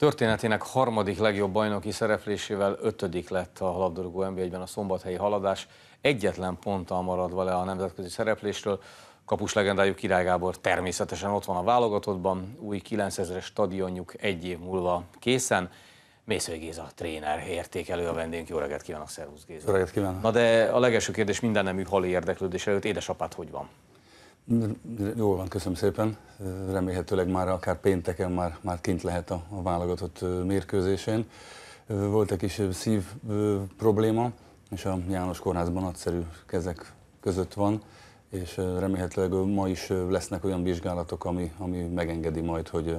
Történetének harmadik legjobb bajnoki szereplésével ötödik lett a labdarúgó nb 1 ben a szombathelyi haladás, egyetlen ponttal maradva le a nemzetközi szereplésről. Kapus legendájuk Király Gábor természetesen ott van a válogatottban, új 9000-es stadionjuk egy év múlva készen. Mésző Géza, tréner, értékelő a vendégünk. Jó reggelt kívánok, szervusz Géza. Jó reggelt kívánok. Na de a legelső kérdés minden nemű hali érdeklődés előtt, édesapád hogy van? Jól van, köszönöm szépen. Remélhetőleg már akár pénteken már, már kint lehet a, a válogatott mérkőzésén. Volt egy kis szív probléma, és a János Kórházban nagyszerű kezek között van, és remélhetőleg ma is lesznek olyan vizsgálatok, ami, ami megengedi majd, hogy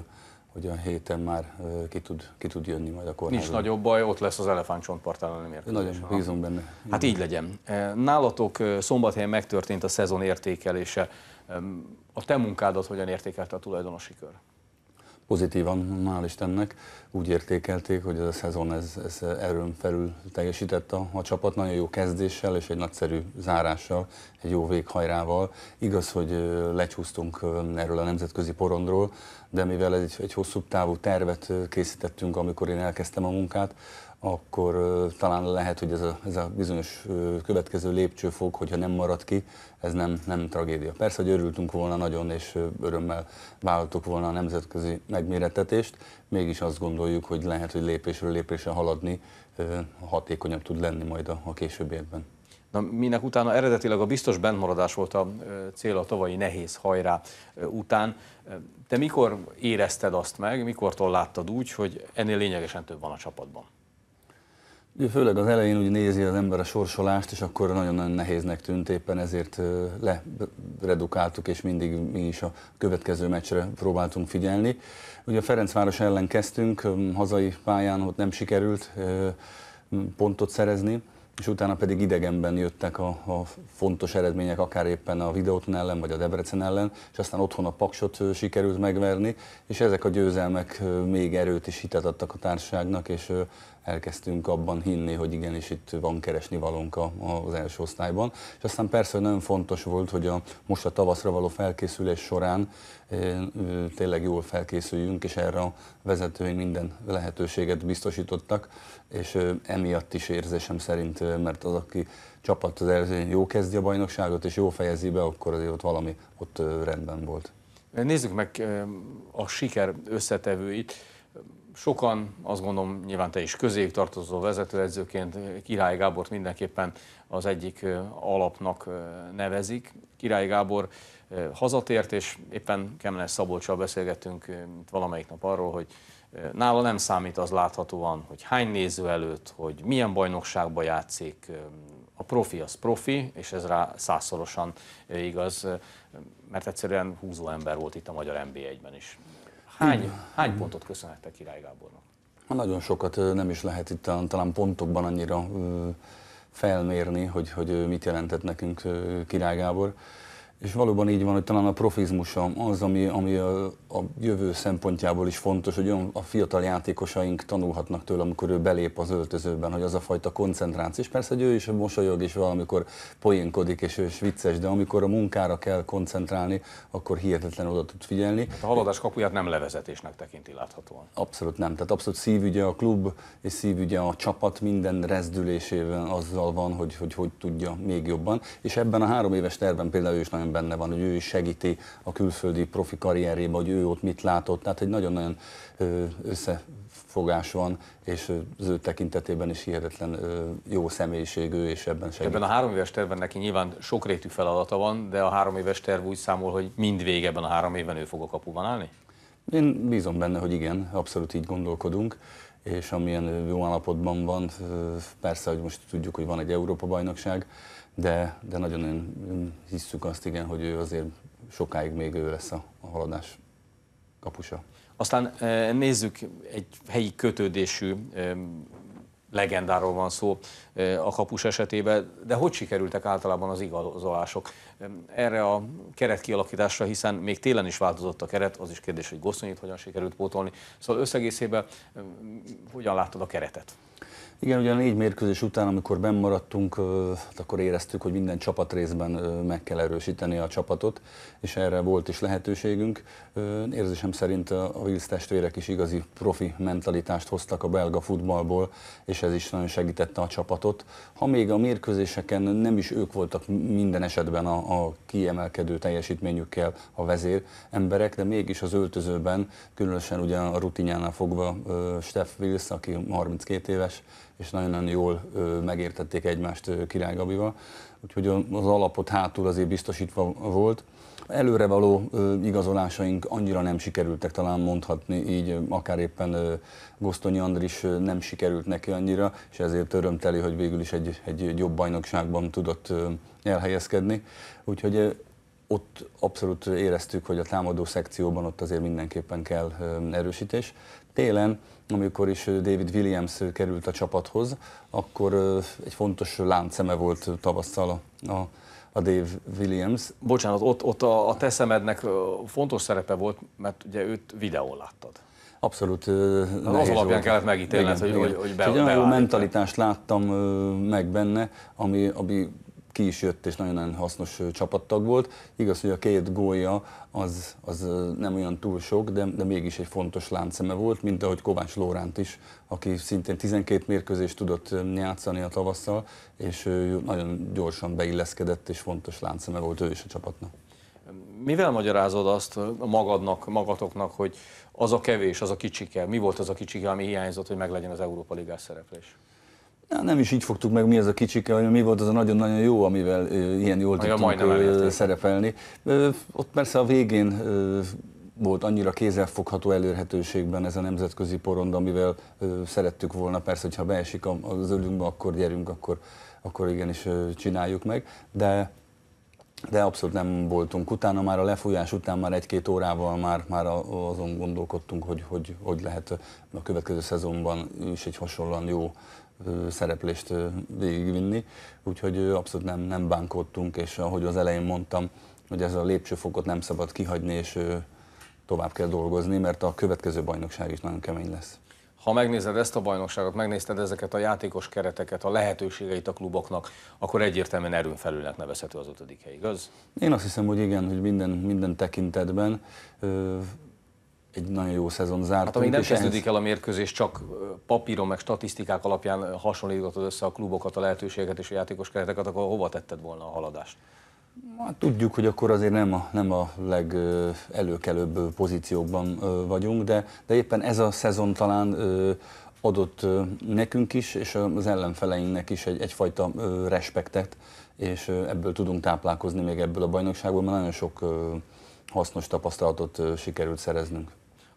hogy a héten már ki tud, ki tud jönni majd a kormány. Nincs nagyobb baj, ott lesz az elefántcsontpart elleni mérkőzés. Nagyon bízom benne. Hát így legyen. Nálatok szombathelyen megtörtént a szezon értékelése. A te munkádat hogyan értékelte a tulajdonosi kör? pozitívan, hál' Istennek. Úgy értékelték, hogy ez a szezon ez, ez erőn felül teljesített a, a csapat, nagyon jó kezdéssel és egy nagyszerű zárással, egy jó véghajrával. Igaz, hogy lecsúsztunk erről a nemzetközi porondról, de mivel egy, egy hosszú távú tervet készítettünk, amikor én elkezdtem a munkát, akkor talán lehet, hogy ez a, ez a bizonyos következő lépcsőfok, hogyha nem marad ki, ez nem, nem tragédia. Persze, hogy örültünk volna nagyon, és örömmel vállaltuk volna a nemzetközi megmérettetést, mégis azt gondoljuk, hogy lehet, hogy lépésről lépésre haladni hatékonyabb tud lenni majd a, a későbbiekben. Na, minek utána eredetileg a biztos bentmaradás volt a cél a tavalyi nehéz hajrá után. Te mikor érezted azt meg, mikortól láttad úgy, hogy ennél lényegesen több van a csapatban? Ugye főleg az elején úgy nézi az ember a sorsolást, és akkor nagyon-nagyon nehéznek tűnt, éppen ezért leredukáltuk, és mindig mi is a következő meccsre próbáltunk figyelni. Ugye a Ferencváros ellen kezdtünk, hazai pályán ott nem sikerült pontot szerezni, és utána pedig idegenben jöttek a, a fontos eredmények, akár éppen a Videóton ellen, vagy a Debrecen ellen, és aztán otthon a Paksot sikerült megverni, és ezek a győzelmek még erőt is hitet adtak a társaságnak, és elkezdtünk abban hinni, hogy igenis itt van keresni valónk az első osztályban. És aztán persze nagyon fontos volt, hogy a, most a tavaszra való felkészülés során eh, tényleg jól felkészüljünk, és erre a vezetői minden lehetőséget biztosítottak, és eh, emiatt is érzésem szerint, eh, mert az, aki csapat az első, jó kezdi a bajnokságot, és jó fejezi be, akkor azért ott valami ott rendben volt. Nézzük meg a siker összetevőit sokan, azt gondolom nyilván te is közéjük tartozó vezetőedzőként Király Gábort mindenképpen az egyik alapnak nevezik. Király Gábor hazatért, és éppen Kemles Szabolcsal beszélgettünk valamelyik nap arról, hogy nála nem számít az láthatóan, hogy hány néző előtt, hogy milyen bajnokságban játszik, a profi az profi, és ez rá százszorosan igaz, mert egyszerűen húzó ember volt itt a magyar nb ben is. Hány, hány pontot köszönhetek Király Gábornak? Hát nagyon sokat nem is lehet itt talán pontokban annyira felmérni, hogy, hogy mit jelentett nekünk Király Gábor. És valóban így van, hogy talán a profizmusom az, ami, ami a, a jövő szempontjából is fontos, hogy olyan a fiatal játékosaink tanulhatnak tőle, amikor ő belép az öltözőben, hogy az a fajta koncentráció. És persze, hogy ő is mosolyog, és valamikor poénkodik, és ő is vicces, de amikor a munkára kell koncentrálni, akkor hihetetlen oda tud figyelni. Hát a haladás kapuját nem levezetésnek tekinti láthatóan. Abszolút nem. Tehát abszolút szívügye a klub, és szívügye a csapat minden rezdülésében azzal van, hogy hogy, hogy tudja még jobban. És ebben a három éves tervben például ő is nagyon benne van, hogy ő is segíti a külföldi profi karrierébe, hogy ő ott mit látott. Tehát egy nagyon-nagyon összefogás van, és az ő tekintetében is hihetetlen jó személyiség ő, és ebben segít. Ebben a három éves tervben neki nyilván sokrétű feladata van, de a három éves terv úgy számol, hogy mind ebben a három évben ő fog a kapuban állni? Én bízom benne, hogy igen, abszolút így gondolkodunk és amilyen jó állapotban van, persze, hogy most tudjuk, hogy van egy Európa-bajnokság, de, de nagyon hisszük azt, igen, hogy ő azért sokáig még ő lesz a, a haladás kapusa. Aztán nézzük egy helyi kötődésű legendáról van szó a kapus esetében, de hogy sikerültek általában az igazolások erre a keret kialakításra, hiszen még télen is változott a keret, az is kérdés, hogy Gosszonyit hogyan sikerült pótolni. Szóval összegészében hogyan láttad a keretet? Igen, ugye a négy mérkőzés után, amikor bennmaradtunk, hát akkor éreztük, hogy minden csapatrészben meg kell erősíteni a csapatot, és erre volt is lehetőségünk. Érzésem szerint a Wills testvérek is igazi profi mentalitást hoztak a belga futballból, és ez is nagyon segítette a csapatot. Ha még a mérkőzéseken nem is ők voltak minden esetben a, a kiemelkedő teljesítményükkel a vezér emberek, de mégis az öltözőben, különösen ugye a rutinjánál fogva Steph Wills, aki 32 éves, és nagyon-nagyon jól megértették egymást Király Gabival. Úgyhogy az alapot hátul azért biztosítva volt. Előre való igazolásaink annyira nem sikerültek, talán mondhatni így, akár éppen Gosztonyi Andris nem sikerült neki annyira, és ezért örömteli, hogy végül is egy, egy jobb bajnokságban tudott elhelyezkedni. Úgyhogy ott abszolút éreztük, hogy a támadó szekcióban ott azért mindenképpen kell erősítés. Télen, amikor is David Williams került a csapathoz, akkor egy fontos láncszeme volt tavasszal a, a a Dave Williams. Bocsánat, ott, ott a, a te szemednek fontos szerepe volt, mert ugye őt videón láttad. Abszolút Na, Az alapján volt. kellett megítélni, hogy, hogy, hogy be, Egy olyan mentalitást láttam meg benne, ami, ami ki is jött, és nagyon-nagyon hasznos csapattag volt. Igaz, hogy a két gólja az, az nem olyan túl sok, de, de mégis egy fontos lánceme volt, mint ahogy Kovács Lóránt is, aki szintén 12 mérkőzést tudott játszani a tavasszal, és nagyon gyorsan beilleszkedett, és fontos lánceme volt ő is a csapatnak. Mivel magyarázod azt magadnak, magatoknak, hogy az a kevés, az a kicsike, mi volt az a kicsike, ami hiányzott, hogy meglegyen az Európa Ligás szereplés? Na, nem is így fogtuk meg, mi az a kicsike, hanem mi volt az a nagyon-nagyon jó, amivel ilyen jól Olyan tudtunk szerepelni. ott persze a végén volt annyira kézzelfogható elérhetőségben ez a nemzetközi porond, amivel szerettük volna, persze, hogyha beesik az ölünkbe, akkor gyerünk, akkor, akkor igenis ö, csináljuk meg, de de abszolút nem voltunk. Utána már a lefújás után már egy-két órával már, már azon gondolkodtunk, hogy, hogy hogy lehet a következő szezonban is egy hasonlóan jó szereplést végigvinni, úgyhogy abszolút nem, nem bánkodtunk, és ahogy az elején mondtam, hogy ez a lépcsőfokot nem szabad kihagyni, és tovább kell dolgozni, mert a következő bajnokság is nagyon kemény lesz. Ha megnézed ezt a bajnokságot, megnézted ezeket a játékos kereteket, a lehetőségeit a kluboknak, akkor egyértelműen erőn felülnek nevezhető az ötödik hely, igaz? Én azt hiszem, hogy igen, hogy minden, minden tekintetben. Ö, egy nagyon jó szezon zárt. Hát amíg nem kezdődik el a mérkőzés, csak papíron meg statisztikák alapján hasonlítottad össze a klubokat, a lehetőségeket és a játékos kereteket, akkor hova tetted volna a haladást? Hát tudjuk, hogy akkor azért nem a, nem a legelőkelőbb pozíciókban vagyunk, de, de éppen ez a szezon talán adott nekünk is, és az ellenfeleinknek is egy, egyfajta respektet, és ebből tudunk táplálkozni még ebből a bajnokságból, mert nagyon sok hasznos tapasztalatot sikerült szereznünk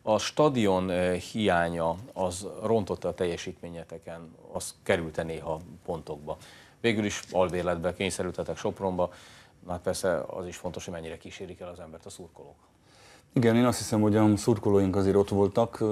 a stadion eh, hiánya az rontotta a teljesítményeteken, az kerülte néha pontokba. Végül is alvérletbe kényszerültetek Sopronba, hát persze az is fontos, hogy mennyire kísérik el az embert a szurkolók. Igen, én azt hiszem, hogy a szurkolóink azért ott voltak.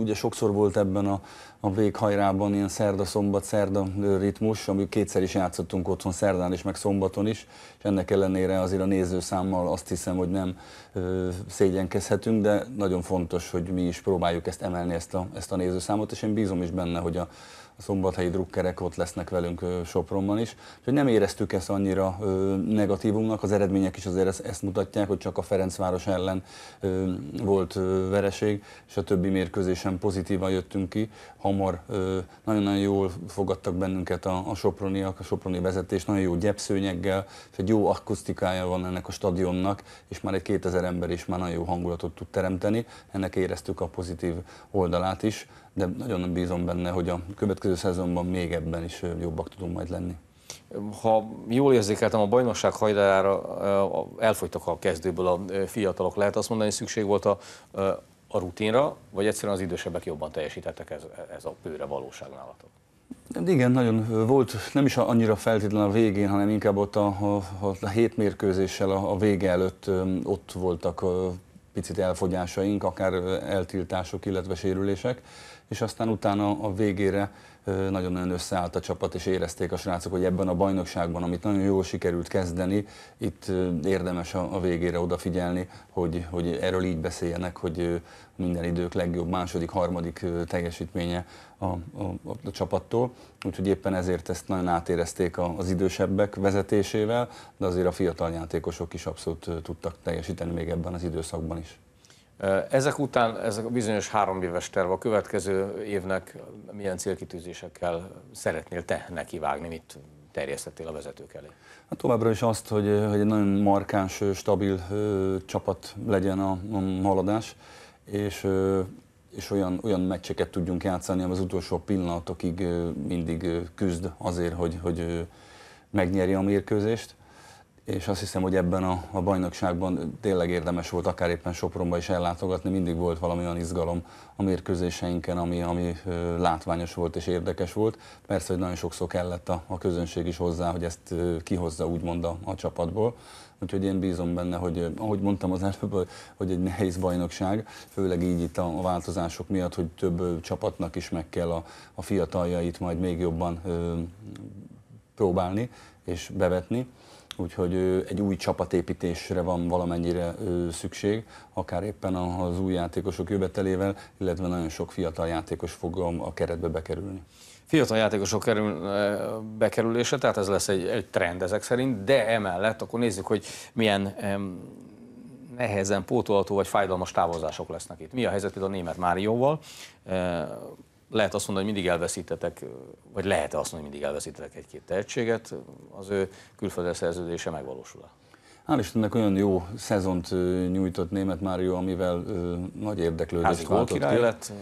Ugye sokszor volt ebben a, a véghajrában ilyen szerda-szombat-szerda ritmus, amit kétszer is játszottunk otthon, szerdán is, meg szombaton is, és ennek ellenére azért a nézőszámmal azt hiszem, hogy nem ö, szégyenkezhetünk, de nagyon fontos, hogy mi is próbáljuk ezt emelni, ezt a, ezt a nézőszámot, és én bízom is benne, hogy a, a szombathelyi drukkerek ott lesznek velünk Sopronban is. Úgyhogy nem éreztük ezt annyira negatívumnak, az eredmények is azért ezt mutatják, hogy csak a Ferencváros ellen volt vereség, és a többi mérkőzésen pozitívan jöttünk ki. Hamar nagyon-nagyon jól fogadtak bennünket a, a soproniak, a soproni vezetés, nagyon jó gyepszőnyeggel, és egy jó akusztikája van ennek a stadionnak, és már egy 2000 ember is már nagyon jó hangulatot tud teremteni. Ennek éreztük a pozitív oldalát is de nagyon bízom benne, hogy a következő szezonban még ebben is jobbak tudunk majd lenni. Ha jól érzékeltem, a bajnokság hajrájára elfogytak a kezdőből a fiatalok. Lehet azt mondani, hogy szükség volt a, a rutinra, vagy egyszerűen az idősebbek jobban teljesítettek ez, ez a bőre valóság nálatok? Hát igen, nagyon volt, nem is annyira feltétlenül a végén, hanem inkább ott a, a, a hét mérkőzéssel a, a vége előtt ott voltak picit elfogyásaink, akár eltiltások, illetve sérülések és aztán utána a végére nagyon-nagyon összeállt a csapat, és érezték a srácok, hogy ebben a bajnokságban, amit nagyon jól sikerült kezdeni, itt érdemes a, végére odafigyelni, hogy, hogy erről így beszéljenek, hogy minden idők legjobb második, harmadik teljesítménye a, a, a csapattól. Úgyhogy éppen ezért ezt nagyon átérezték az idősebbek vezetésével, de azért a fiatal játékosok is abszolút tudtak teljesíteni még ebben az időszakban is. Ezek után ez a bizonyos három éves terv a következő évnek milyen célkitűzésekkel szeretnél te nekivágni, mit terjesztettél a vezetők elé? Hát továbbra is azt, hogy, hogy egy nagyon markáns, stabil ö, csapat legyen a, a haladás, és, ö, és olyan, olyan meccseket tudjunk játszani, ami az utolsó pillanatokig ö, mindig küzd azért, hogy, hogy megnyeri a mérkőzést és azt hiszem, hogy ebben a, a bajnokságban tényleg érdemes volt akár éppen Sopronba is ellátogatni, mindig volt valami olyan izgalom a mérkőzéseinken, ami, ami látványos volt és érdekes volt. Persze, hogy nagyon sokszor kellett a, a közönség is hozzá, hogy ezt kihozza úgymond a, a csapatból. Úgyhogy én bízom benne, hogy ahogy mondtam az előbb, hogy egy nehéz bajnokság, főleg így itt a, változások miatt, hogy több csapatnak is meg kell a, a fiataljait majd még jobban ö, próbálni és bevetni Úgyhogy egy új csapatépítésre van valamennyire szükség, akár éppen az új játékosok jövetelével, illetve nagyon sok fiatal játékos fog a keretbe bekerülni. Fiatal játékosok kerül, bekerülése, tehát ez lesz egy, egy trend ezek szerint, de emellett akkor nézzük, hogy milyen em, nehezen pótolható vagy fájdalmas távozások lesznek itt. Mi a helyzet itt a német Márióval? lehet azt mondani, hogy mindig elveszítetek, vagy lehet -e azt mondani, hogy mindig elveszítetek egy-két tehetséget, az ő külföldre szerződése megvalósul -e? Hál' Istennek olyan jó szezont nyújtott német Mário, amivel nagy érdeklődést váltott ki. lett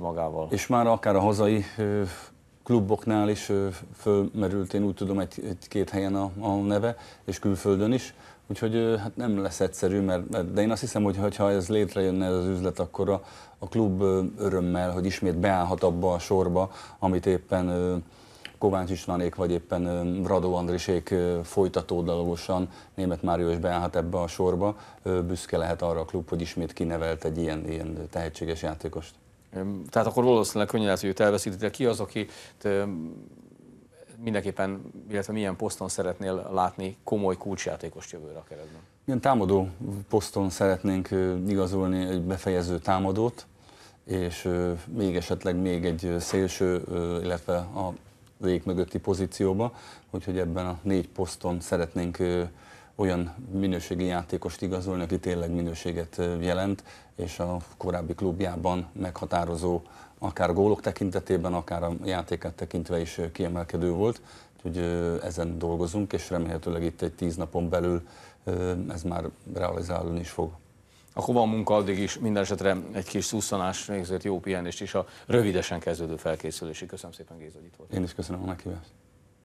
magával. És már akár a hazai kluboknál is fölmerült, én úgy tudom, egy, egy-két helyen a, a neve, és külföldön is. Úgyhogy hát nem lesz egyszerű, mert, de én azt hiszem, hogy ha ez létrejönne ez az üzlet, akkor a, a klub örömmel, hogy ismét beállhat abba a sorba, amit éppen Kovács Istvánék, vagy éppen Radó Andrisék folytatódalagosan Német Mário is beállhat ebbe a sorba. Büszke lehet arra a klub, hogy ismét kinevelt egy ilyen, ilyen tehetséges játékost. Tehát akkor valószínűleg könnyen lehet, hogy őt de Ki az, aki mindenképpen, illetve milyen poszton szeretnél látni komoly kulcsjátékos jövőre a keretben? Milyen támadó poszton szeretnénk igazolni egy befejező támadót, és még esetleg még egy szélső, illetve a vég mögötti pozícióba, úgyhogy ebben a négy poszton szeretnénk olyan minőségi játékost igazolni, aki tényleg minőséget jelent, és a korábbi klubjában meghatározó, akár gólok tekintetében, akár a játékát tekintve is kiemelkedő volt. Úgyhogy ezen dolgozunk, és remélhetőleg itt egy tíz napon belül ez már realizálni is fog. hova a munka addig is, minden esetre egy kis szusszanás, ezért jó pihenést is a rövidesen kezdődő felkészülési. Köszönöm szépen Géza, hogy itt volt. Én is köszönöm a meghívást.